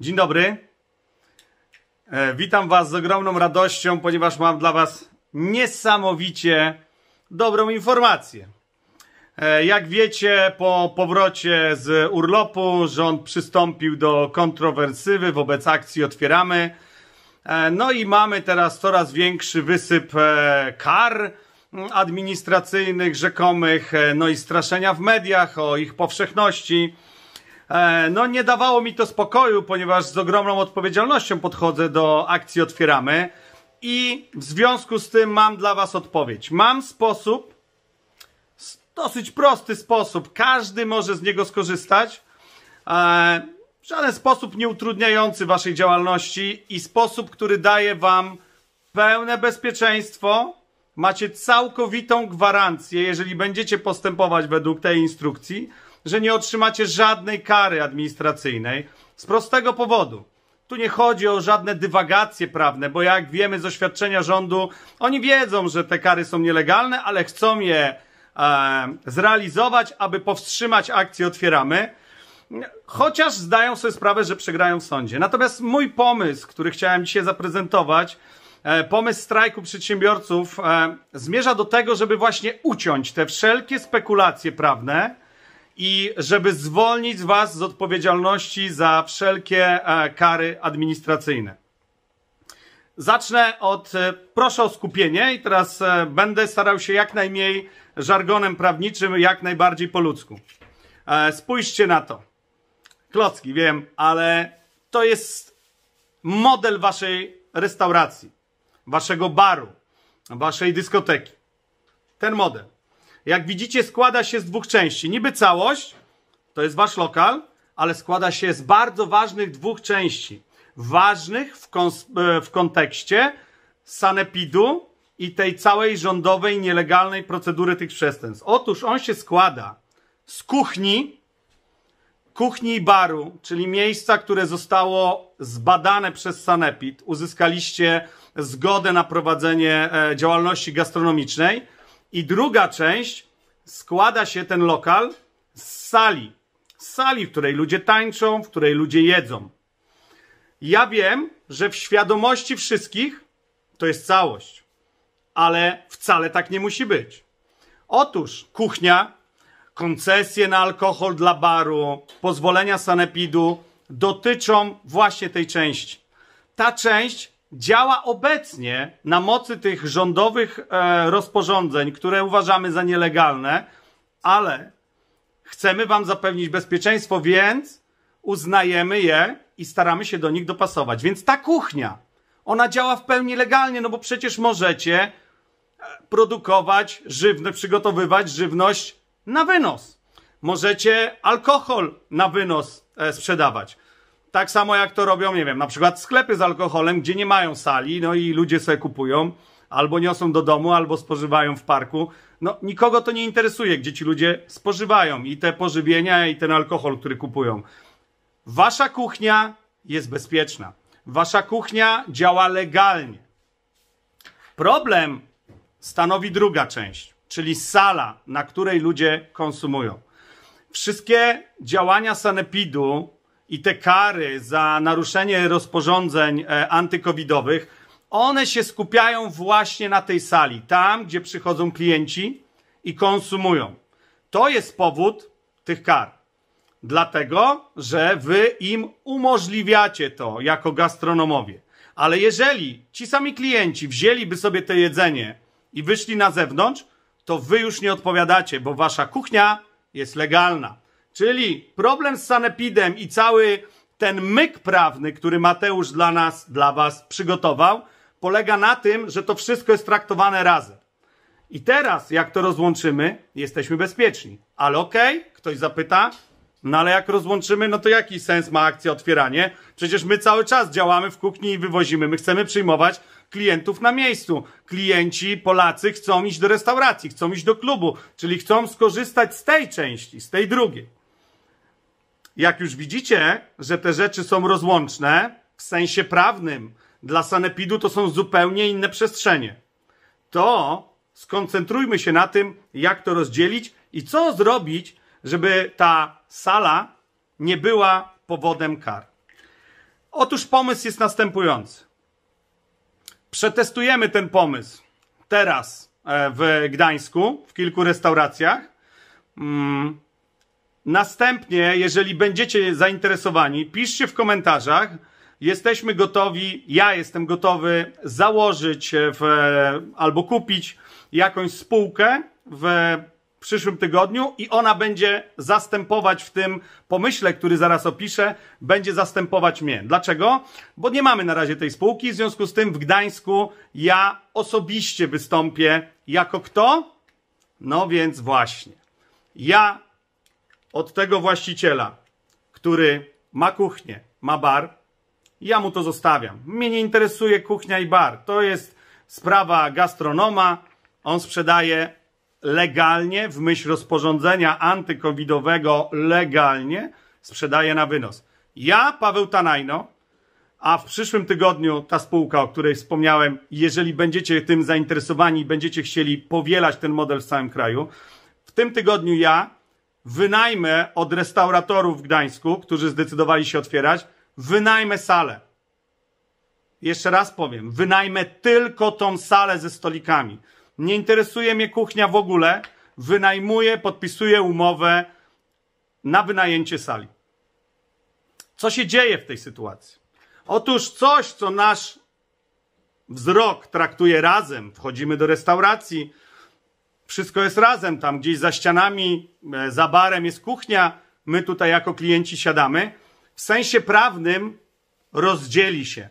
Dzień dobry. E, witam Was z ogromną radością, ponieważ mam dla Was niesamowicie dobrą informację. E, jak wiecie, po powrocie z urlopu rząd przystąpił do kontrowersywy wobec akcji Otwieramy. E, no i mamy teraz coraz większy wysyp kar administracyjnych, rzekomych, no i straszenia w mediach o ich powszechności. E, no nie dawało mi to spokoju, ponieważ z ogromną odpowiedzialnością podchodzę do akcji Otwieramy i w związku z tym mam dla Was odpowiedź. Mam sposób, dosyć prosty sposób, każdy może z niego skorzystać, w e, żaden sposób nie utrudniający Waszej działalności i sposób, który daje Wam pełne bezpieczeństwo, macie całkowitą gwarancję, jeżeli będziecie postępować według tej instrukcji, że nie otrzymacie żadnej kary administracyjnej z prostego powodu. Tu nie chodzi o żadne dywagacje prawne, bo jak wiemy z oświadczenia rządu, oni wiedzą, że te kary są nielegalne, ale chcą je e, zrealizować, aby powstrzymać akcję Otwieramy, chociaż zdają sobie sprawę, że przegrają w sądzie. Natomiast mój pomysł, który chciałem dzisiaj zaprezentować, e, pomysł strajku przedsiębiorców, e, zmierza do tego, żeby właśnie uciąć te wszelkie spekulacje prawne i żeby zwolnić was z odpowiedzialności za wszelkie e, kary administracyjne. Zacznę od, e, proszę o skupienie i teraz e, będę starał się jak najmniej żargonem prawniczym, jak najbardziej po ludzku. Spójrzcie na to. Klocki, wiem, ale to jest model waszej restauracji, waszego baru, waszej dyskoteki. Ten model jak widzicie, składa się z dwóch części. Niby całość, to jest wasz lokal, ale składa się z bardzo ważnych dwóch części. Ważnych w, e, w kontekście sanepidu i tej całej rządowej, nielegalnej procedury tych przestępstw. Otóż on się składa z kuchni, kuchni i baru, czyli miejsca, które zostało zbadane przez Sanepid. Uzyskaliście zgodę na prowadzenie e, działalności gastronomicznej i druga część składa się ten lokal z sali. Z sali, w której ludzie tańczą, w której ludzie jedzą. Ja wiem, że w świadomości wszystkich to jest całość, ale wcale tak nie musi być. Otóż kuchnia, koncesje na alkohol dla baru, pozwolenia sanepidu dotyczą właśnie tej części. Ta część działa obecnie na mocy tych rządowych e, rozporządzeń, które uważamy za nielegalne, ale chcemy Wam zapewnić bezpieczeństwo, więc uznajemy je i staramy się do nich dopasować. Więc ta kuchnia, ona działa w pełni legalnie, no bo przecież możecie e, produkować żywność, przygotowywać żywność na wynos. Możecie alkohol na wynos e, sprzedawać. Tak samo jak to robią, nie wiem, na przykład sklepy z alkoholem, gdzie nie mają sali, no i ludzie sobie kupują, albo niosą do domu, albo spożywają w parku. No, nikogo to nie interesuje, gdzie ci ludzie spożywają i te pożywienia, i ten alkohol, który kupują. Wasza kuchnia jest bezpieczna. Wasza kuchnia działa legalnie. Problem stanowi druga część, czyli sala, na której ludzie konsumują. Wszystkie działania sanepidu i te kary za naruszenie rozporządzeń e, antykowidowych, one się skupiają właśnie na tej sali, tam gdzie przychodzą klienci i konsumują. To jest powód tych kar. Dlatego, że wy im umożliwiacie to jako gastronomowie. Ale jeżeli ci sami klienci wzięliby sobie to jedzenie i wyszli na zewnątrz, to wy już nie odpowiadacie, bo wasza kuchnia jest legalna. Czyli problem z sanepidem i cały ten myk prawny, który Mateusz dla nas, dla was przygotował, polega na tym, że to wszystko jest traktowane razem. I teraz, jak to rozłączymy, jesteśmy bezpieczni. Ale okej, okay, ktoś zapyta, no ale jak rozłączymy, no to jaki sens ma akcja otwieranie? Przecież my cały czas działamy w kuchni i wywozimy. My chcemy przyjmować klientów na miejscu. Klienci, Polacy chcą iść do restauracji, chcą iść do klubu, czyli chcą skorzystać z tej części, z tej drugiej jak już widzicie, że te rzeczy są rozłączne w sensie prawnym, dla sanepidu to są zupełnie inne przestrzenie. To skoncentrujmy się na tym, jak to rozdzielić i co zrobić, żeby ta sala nie była powodem kar. Otóż pomysł jest następujący. Przetestujemy ten pomysł teraz e, w Gdańsku, w kilku restauracjach. Mm, Następnie, jeżeli będziecie zainteresowani, piszcie w komentarzach. Jesteśmy gotowi, ja jestem gotowy założyć e, w, e, albo kupić jakąś spółkę w przyszłym tygodniu i ona będzie zastępować w tym pomyśle, który zaraz opiszę, będzie zastępować mnie. Dlaczego? Bo nie mamy na razie tej spółki, w związku z tym w Gdańsku ja osobiście wystąpię jako kto? No więc właśnie. Ja od tego właściciela, który ma kuchnię, ma bar, ja mu to zostawiam. Mnie nie interesuje kuchnia i bar. To jest sprawa gastronoma. On sprzedaje legalnie, w myśl rozporządzenia antykowidowego legalnie, sprzedaje na wynos. Ja, Paweł Tanajno, a w przyszłym tygodniu ta spółka, o której wspomniałem, jeżeli będziecie tym zainteresowani, będziecie chcieli powielać ten model w całym kraju, w tym tygodniu ja wynajmę od restauratorów w Gdańsku, którzy zdecydowali się otwierać, wynajmę salę. Jeszcze raz powiem, wynajmę tylko tą salę ze stolikami. Nie interesuje mnie kuchnia w ogóle. Wynajmuję, podpisuję umowę na wynajęcie sali. Co się dzieje w tej sytuacji? Otóż coś, co nasz wzrok traktuje razem, wchodzimy do restauracji, wszystko jest razem, tam gdzieś za ścianami, e, za barem jest kuchnia, my tutaj jako klienci siadamy. W sensie prawnym rozdzieli się.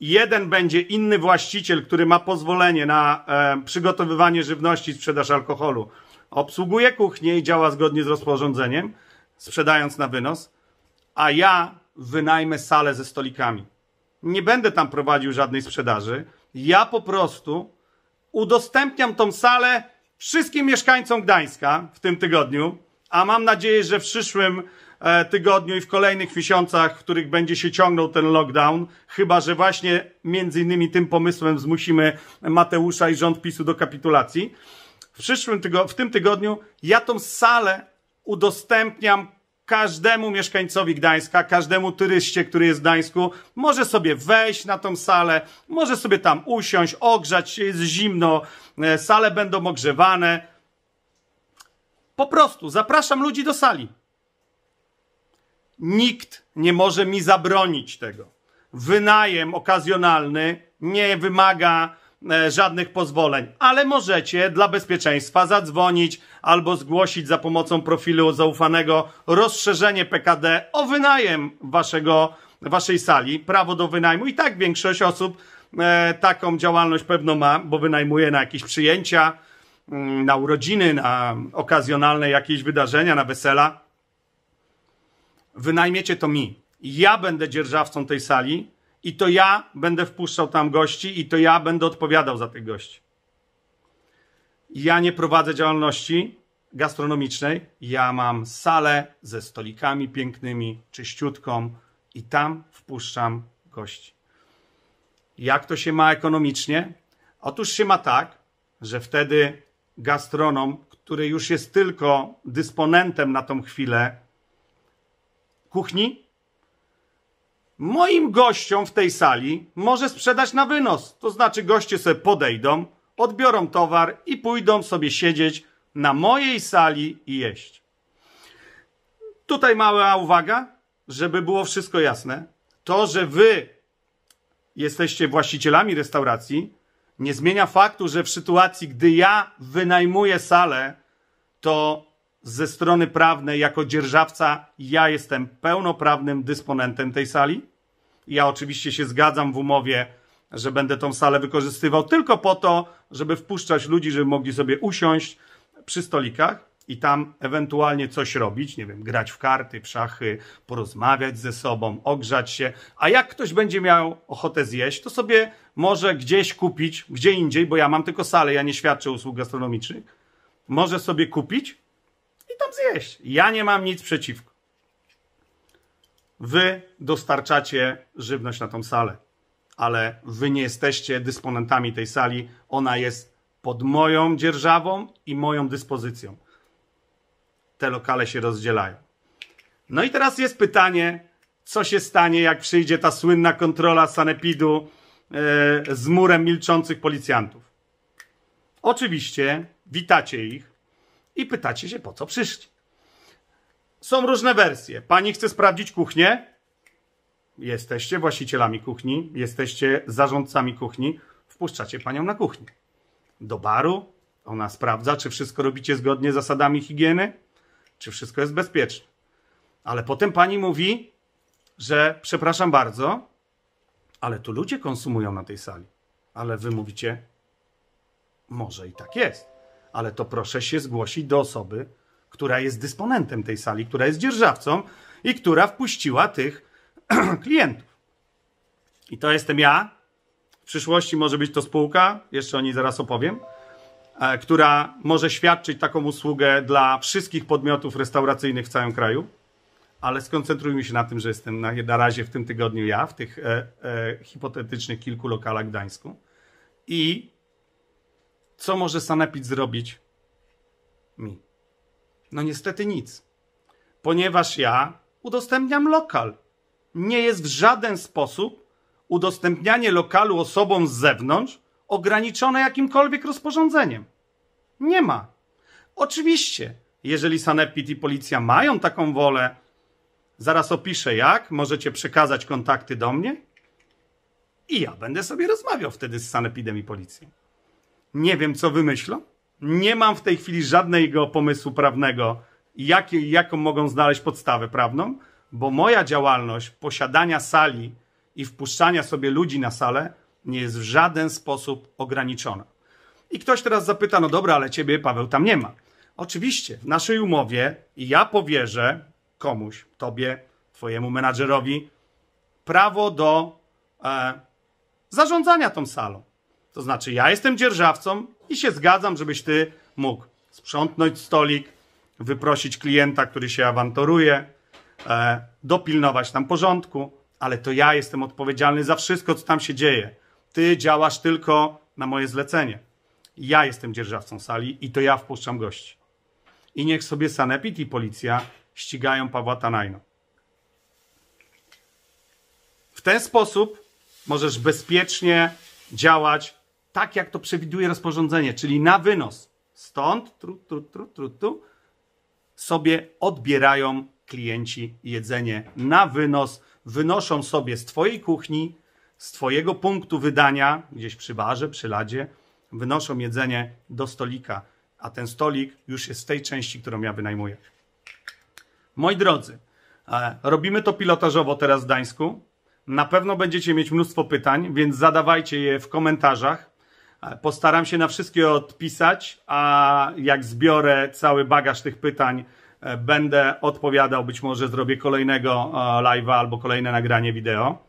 Jeden będzie inny właściciel, który ma pozwolenie na e, przygotowywanie żywności i sprzedaż alkoholu. Obsługuje kuchnię i działa zgodnie z rozporządzeniem, sprzedając na wynos, a ja wynajmę salę ze stolikami. Nie będę tam prowadził żadnej sprzedaży. Ja po prostu udostępniam tą salę wszystkim mieszkańcom Gdańska w tym tygodniu, a mam nadzieję, że w przyszłym e, tygodniu i w kolejnych miesiącach, w których będzie się ciągnął ten lockdown, chyba że właśnie między innymi tym pomysłem zmusimy Mateusza i rząd PiSu do kapitulacji. W przyszłym tygo- w tym tygodniu ja tą salę udostępniam każdemu mieszkańcowi Gdańska, każdemu turyście, który jest w Gdańsku, może sobie wejść na tą salę, może sobie tam usiąść, ogrzać się, jest zimno, e, sale będą ogrzewane. Po prostu zapraszam ludzi do sali. Nikt nie może mi zabronić tego. Wynajem okazjonalny nie wymaga E, żadnych pozwoleń, ale możecie dla bezpieczeństwa zadzwonić albo zgłosić za pomocą profilu zaufanego rozszerzenie PKD o wynajem waszego, waszej sali, prawo do wynajmu. I tak większość osób e, taką działalność pewno ma, bo wynajmuje na jakieś przyjęcia, mm, na urodziny, na okazjonalne jakieś wydarzenia, na wesela. Wynajmiecie to mi. Ja będę dzierżawcą tej sali i to ja będę wpuszczał tam gości i to ja będę odpowiadał za tych gości. Ja nie prowadzę działalności gastronomicznej. Ja mam salę ze stolikami pięknymi, czyściutką i tam wpuszczam gości. Jak to się ma ekonomicznie? Otóż się ma tak, że wtedy gastronom, który już jest tylko dysponentem na tą chwilę kuchni, moim gościom w tej sali może sprzedać na wynos. To znaczy goście sobie podejdą, odbiorą towar i pójdą sobie siedzieć na mojej sali i jeść. Tutaj mała uwaga, żeby było wszystko jasne. To, że wy jesteście właścicielami restauracji, nie zmienia faktu, że w sytuacji, gdy ja wynajmuję salę, to ze strony prawnej, jako dzierżawca, ja jestem pełnoprawnym dysponentem tej sali ja oczywiście się zgadzam w umowie, że będę tą salę wykorzystywał tylko po to, żeby wpuszczać ludzi, żeby mogli sobie usiąść przy stolikach i tam ewentualnie coś robić, nie wiem, grać w karty, w szachy, porozmawiać ze sobą, ogrzać się. A jak ktoś będzie miał ochotę zjeść, to sobie może gdzieś kupić, gdzie indziej, bo ja mam tylko salę, ja nie świadczę usług gastronomicznych. Może sobie kupić i tam zjeść. Ja nie mam nic przeciwko. Wy dostarczacie żywność na tą salę, ale wy nie jesteście dysponentami tej sali. Ona jest pod moją dzierżawą i moją dyspozycją. Te lokale się rozdzielają. No i teraz jest pytanie, co się stanie, jak przyjdzie ta słynna kontrola sanepidu e, z murem milczących policjantów. Oczywiście witacie ich i pytacie się, po co przyszli są różne wersje. Pani chce sprawdzić kuchnię? Jesteście właścicielami kuchni, jesteście zarządcami kuchni, wpuszczacie panią na kuchnię. Do baru ona sprawdza, czy wszystko robicie zgodnie z zasadami higieny, czy wszystko jest bezpieczne. Ale potem pani mówi, że przepraszam bardzo, ale tu ludzie konsumują na tej sali. Ale wy mówicie, może i tak jest, ale to proszę się zgłosić do osoby, która jest dysponentem tej sali, która jest dzierżawcą i która wpuściła tych klientów. I to jestem ja. W przyszłości może być to spółka, jeszcze o niej zaraz opowiem, e, która może świadczyć taką usługę dla wszystkich podmiotów restauracyjnych w całym kraju. Ale skoncentrujmy się na tym, że jestem na, na razie w tym tygodniu ja, w tych e, e, hipotetycznych kilku lokalach w Gdańsku. I co może Sanepid zrobić mi? No niestety nic. Ponieważ ja udostępniam lokal. Nie jest w żaden sposób udostępnianie lokalu osobom z zewnątrz ograniczone jakimkolwiek rozporządzeniem. Nie ma. Oczywiście, jeżeli sanepid i policja mają taką wolę, zaraz opiszę jak, możecie przekazać kontakty do mnie i ja będę sobie rozmawiał wtedy z sanepidem i policją. Nie wiem, co wymyślą, nie mam w tej chwili żadnego pomysłu prawnego, jak, jaką mogą znaleźć podstawę prawną, bo moja działalność posiadania sali i wpuszczania sobie ludzi na salę nie jest w żaden sposób ograniczona. I ktoś teraz zapyta, no dobra, ale ciebie, Paweł, tam nie ma. Oczywiście, w naszej umowie ja powierzę komuś, tobie, twojemu menadżerowi, prawo do e, zarządzania tą salą. To znaczy, ja jestem dzierżawcą, i się zgadzam, żebyś ty mógł sprzątnąć stolik, wyprosić klienta, który się awanturuje, e, dopilnować tam porządku, ale to ja jestem odpowiedzialny za wszystko, co tam się dzieje. Ty działasz tylko na moje zlecenie. Ja jestem dzierżawcą sali i to ja wpuszczam gości. I niech sobie sanepid i policja ścigają Pawła Tanajno. W ten sposób możesz bezpiecznie działać tak jak to przewiduje rozporządzenie, czyli na wynos. Stąd tru, tru, tru, tru, tru, sobie odbierają klienci jedzenie na wynos, wynoszą sobie z Twojej kuchni, z Twojego punktu wydania, gdzieś przy barze, przy ladzie, wynoszą jedzenie do stolika, a ten stolik już jest w tej części, którą ja wynajmuję. Moi drodzy, e, robimy to pilotażowo teraz w Gdańsku. Na pewno będziecie mieć mnóstwo pytań, więc zadawajcie je w komentarzach. Postaram się na wszystkie odpisać, a jak zbiorę cały bagaż tych pytań, e, będę odpowiadał. Być może zrobię kolejnego e, live'a albo kolejne nagranie wideo.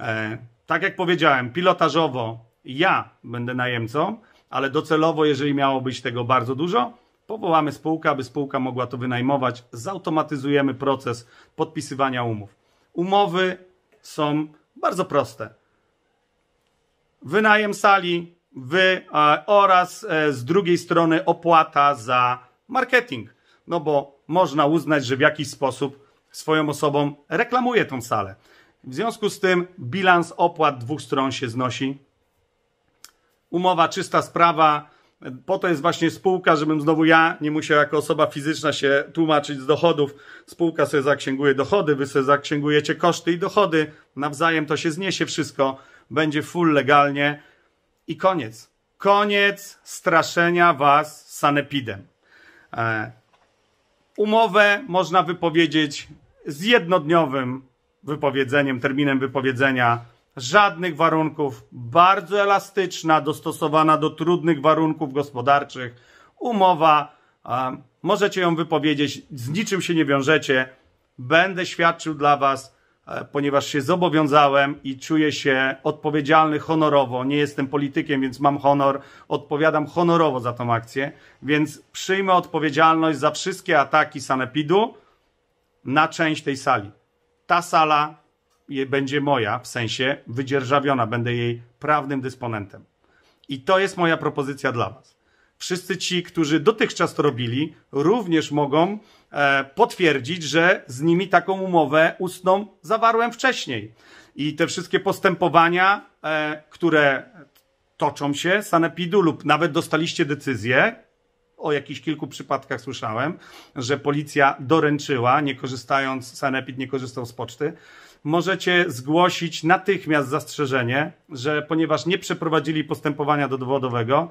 E, tak jak powiedziałem, pilotażowo ja będę najemcą, ale docelowo, jeżeli miało być tego bardzo dużo, powołamy spółkę, aby spółka mogła to wynajmować. Zautomatyzujemy proces podpisywania umów. Umowy są bardzo proste. Wynajem sali, wy oraz e, z drugiej strony opłata za marketing. No bo można uznać, że w jakiś sposób swoją osobą reklamuje tą salę. W związku z tym bilans opłat dwóch stron się znosi. Umowa czysta sprawa. Po to jest właśnie spółka, żebym znowu ja nie musiał jako osoba fizyczna się tłumaczyć z dochodów. Spółka sobie zaksięguje dochody, wy sobie zaksięgujecie koszty i dochody. Nawzajem to się zniesie wszystko, będzie full legalnie i koniec. Koniec straszenia was sanepidem. E, umowę można wypowiedzieć z jednodniowym wypowiedzeniem, terminem wypowiedzenia żadnych warunków, bardzo elastyczna, dostosowana do trudnych warunków gospodarczych. Umowa, e, możecie ją wypowiedzieć, z niczym się nie wiążecie. Będę świadczył dla Was E, ponieważ się zobowiązałem i czuję się odpowiedzialny honorowo. Nie jestem politykiem, więc mam honor. Odpowiadam honorowo za tą akcję, więc przyjmę odpowiedzialność za wszystkie ataki Sanepidu na część tej sali. Ta sala będzie moja, w sensie wydzierżawiona, będę jej prawnym dysponentem. I to jest moja propozycja dla Was wszyscy ci, którzy dotychczas to robili, również mogą e, potwierdzić, że z nimi taką umowę ustną zawarłem wcześniej. I te wszystkie postępowania, e, które toczą się sanepidu lub nawet dostaliście decyzję, o jakichś kilku przypadkach słyszałem, że policja doręczyła, nie korzystając, sanepid nie korzystał z poczty, możecie zgłosić natychmiast zastrzeżenie, że ponieważ nie przeprowadzili postępowania dowodowego,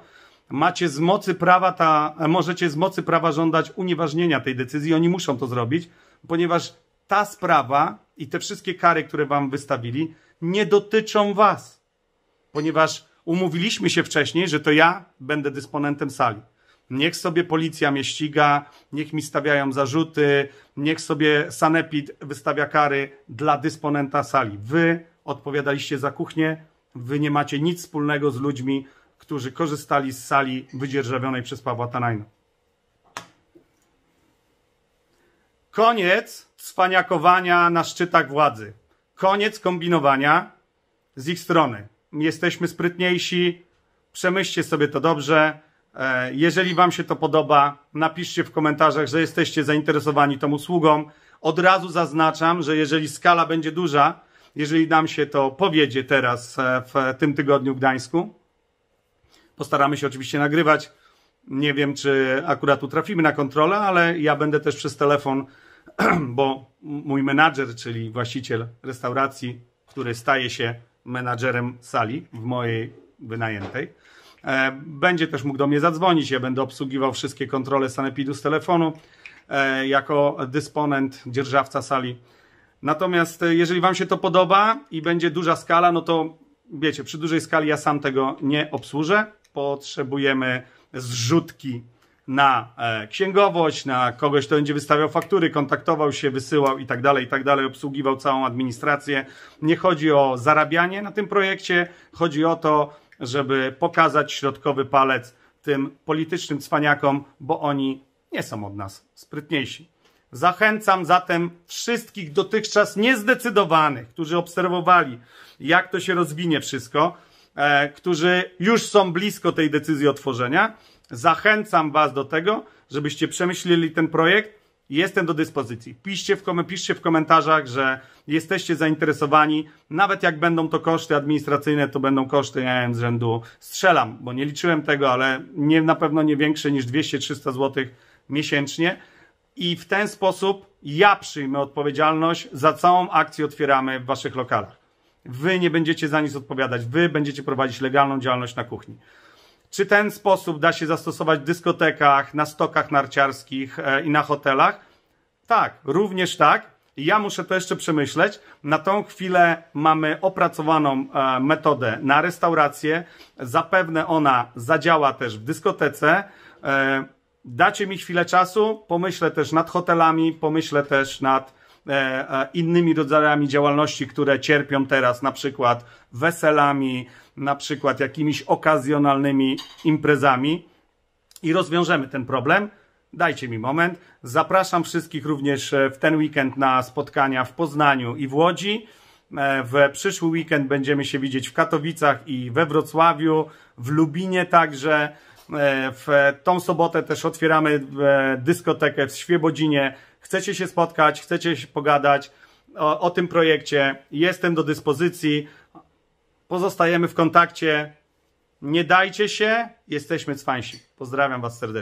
macie z mocy prawa ta, możecie z mocy prawa żądać unieważnienia tej decyzji. Oni muszą to zrobić, ponieważ ta sprawa i te wszystkie kary, które wam wystawili, nie dotyczą was, ponieważ umówiliśmy się wcześniej, że to ja będę dysponentem sali. Niech sobie policja mnie ściga, niech mi stawiają zarzuty, niech sobie sanepid wystawia kary dla dysponenta sali. Wy odpowiadaliście za kuchnię, wy nie macie nic wspólnego z ludźmi, którzy korzystali z sali wydzierżawionej przez Pawła Tanajna. Koniec cwaniakowania na szczytach władzy. Koniec kombinowania z ich strony. Jesteśmy sprytniejsi, przemyślcie sobie to dobrze. E, jeżeli Wam się to podoba, napiszcie w komentarzach, że jesteście zainteresowani tą usługą. Od razu zaznaczam, że jeżeli skala będzie duża, jeżeli nam się to powiedzie teraz e, w tym tygodniu w Gdańsku, Postaramy się oczywiście nagrywać. Nie wiem, czy akurat utrafimy na kontrolę, ale ja będę też przez telefon, bo mój menadżer, czyli właściciel restauracji, który staje się menadżerem sali w mojej wynajętej, e, będzie też mógł do mnie zadzwonić. Ja będę obsługiwał wszystkie kontrole sanepidu z telefonu e, jako dysponent, dzierżawca sali. Natomiast e, jeżeli Wam się to podoba i będzie duża skala, no to wiecie, przy dużej skali ja sam tego nie obsłużę potrzebujemy zrzutki na e, księgowość, na kogoś, kto będzie wystawiał faktury, kontaktował się, wysyłał i tak dalej, i tak dalej, obsługiwał całą administrację. Nie chodzi o zarabianie na tym projekcie, chodzi o to, żeby pokazać środkowy palec tym politycznym cwaniakom, bo oni nie są od nas sprytniejsi. Zachęcam zatem wszystkich dotychczas niezdecydowanych, którzy obserwowali, jak to się rozwinie wszystko, E, którzy już są blisko tej decyzji otworzenia. Zachęcam Was do tego, żebyście przemyśleli ten projekt. Jestem do dyspozycji. Piszcie w, piszcie w komentarzach, że jesteście zainteresowani. Nawet jak będą to koszty administracyjne, to będą koszty, ja wiem, z rzędu strzelam, bo nie liczyłem tego, ale nie, na pewno nie większe niż 200-300 zł miesięcznie. I w ten sposób ja przyjmę odpowiedzialność za całą akcję otwieramy w Waszych lokalach. Wy nie będziecie za nic odpowiadać. Wy będziecie prowadzić legalną działalność na kuchni. Czy ten sposób da się zastosować w dyskotekach, na stokach narciarskich e, i na hotelach? Tak, również tak. Ja muszę to jeszcze przemyśleć. Na tą chwilę mamy opracowaną e, metodę na restaurację. Zapewne ona zadziała też w dyskotece. E, dacie mi chwilę czasu, pomyślę też nad hotelami, pomyślę też nad E, e, innymi rodzajami działalności, które cierpią teraz, na przykład weselami, na przykład jakimiś okazjonalnymi imprezami i rozwiążemy ten problem. Dajcie mi moment. Zapraszam wszystkich również e, w ten weekend na spotkania w Poznaniu i w Łodzi. W przyszły weekend będziemy się widzieć w Katowicach i we Wrocławiu, w Lubinie także. W tą sobotę też otwieramy dyskotekę w Świebodzinie chcecie się spotkać, chcecie się pogadać o, o tym projekcie, jestem do dyspozycji, pozostajemy w kontakcie, nie dajcie się, jesteśmy cwańsi. Pozdrawiam Was serdecznie.